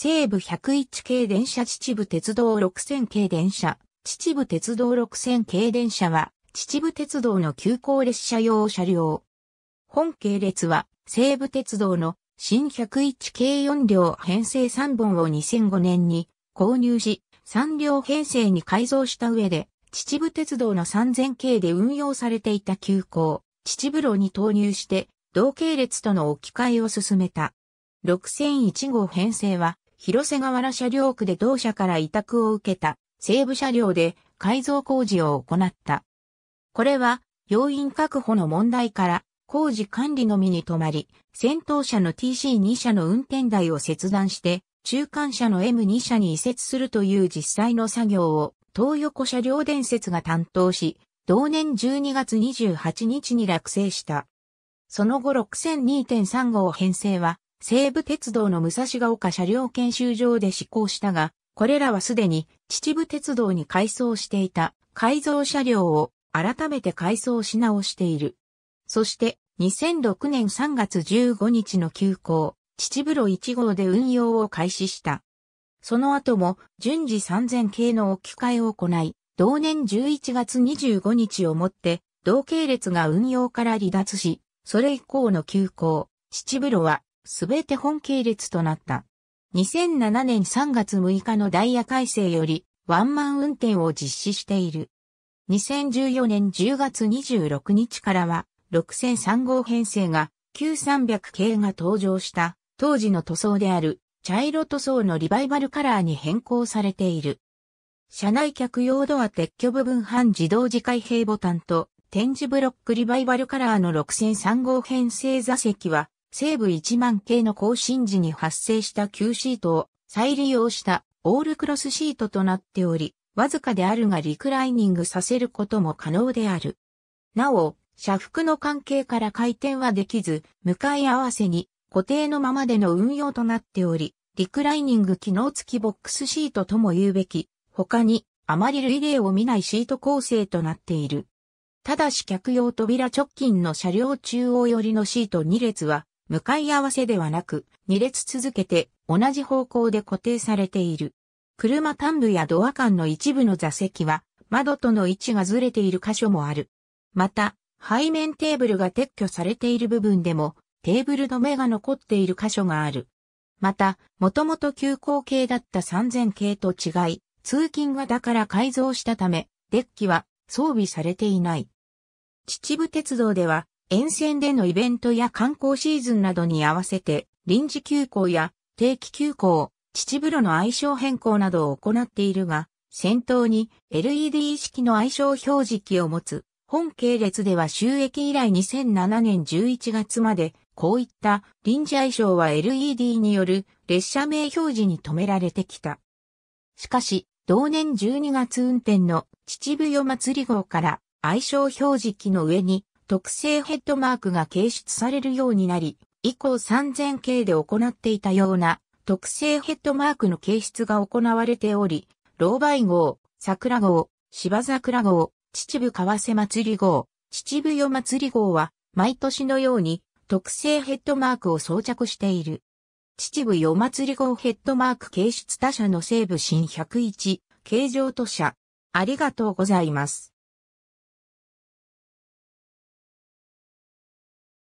西武101系電車秩父鉄道6000系電車。秩父鉄道6000系電車は、秩父鉄道の急行列車用車両。本系列は、西武鉄道の新101系4両編成3本を2005年に購入し、3両編成に改造した上で、秩父鉄道の3000系で運用されていた急行、秩父路に投入して、同系列との置き換えを進めた。6001号編成は、広瀬川原車両区で同社から委託を受けた西部車両で改造工事を行った。これは、要員確保の問題から工事管理のみに止まり、先頭車の TC2 車の運転台を切断して、中間車の M2 車に移設するという実際の作業を東横車両伝説が担当し、同年12月28日に落成した。その後6002.3号編成は西武鉄道の武蔵ヶ丘車両研修場で施行したが、これらはすでに秩父鉄道に改装していた改造車両を改めて改装し直している。そして2006年3月15日の急行、秩父路1号で運用を開始した。その後も順次3000系の置き換えを行い、同年11月25日をもって同系列が運用から離脱し、それ以降の急行、秩父路はすべて本系列となった。2007年3月6日のダイヤ改正よりワンマン運転を実施している。2014年10月26日からは6003号編成が9300系が登場した当時の塗装である茶色塗装のリバイバルカラーに変更されている。車内客用ドア撤去部分半自動自開閉ボタンと展示ブロックリバイバルカラーの6003号編成座席は西部1万系の更新時に発生した旧シートを再利用したオールクロスシートとなっており、わずかであるがリクライニングさせることも可能である。なお、車幅の関係から回転はできず、向かい合わせに固定のままでの運用となっており、リクライニング機能付きボックスシートとも言うべき、他にあまり類例を見ないシート構成となっている。ただし客用扉直近の車両中央寄りのシート2列は向かい合わせではなく、2列続けて同じ方向で固定されている。車端部やドア間の一部の座席は、窓との位置がずれている箇所もある。また、背面テーブルが撤去されている部分でも、テーブル止めが残っている箇所がある。また、もともと急行形だった3000系と違い、通勤型から改造したため、デッキは装備されていない。秩父鉄道では、沿線でのイベントや観光シーズンなどに合わせて、臨時休校や定期休校、秩父路の愛称変更などを行っているが、先頭に LED 式の愛称表示器を持つ、本系列では収益以来2007年11月まで、こういった臨時愛称は LED による列車名表示に止められてきた。しかし、同年12月運転の秩父夜祭り号から愛称表示器の上に特製ヘッドマークが掲出されるようになり、以降3000系で行っていたような特製ヘッドマークの掲出が行われており、老梅号、桜号、芝桜号、秩父川瀬祭り号、秩父夜祭り号は、毎年のように特製ヘッドマークを装着している。秩父夜祭り号ヘッドマーク掲出他社の西部新101、形状と社。ありがとうございます。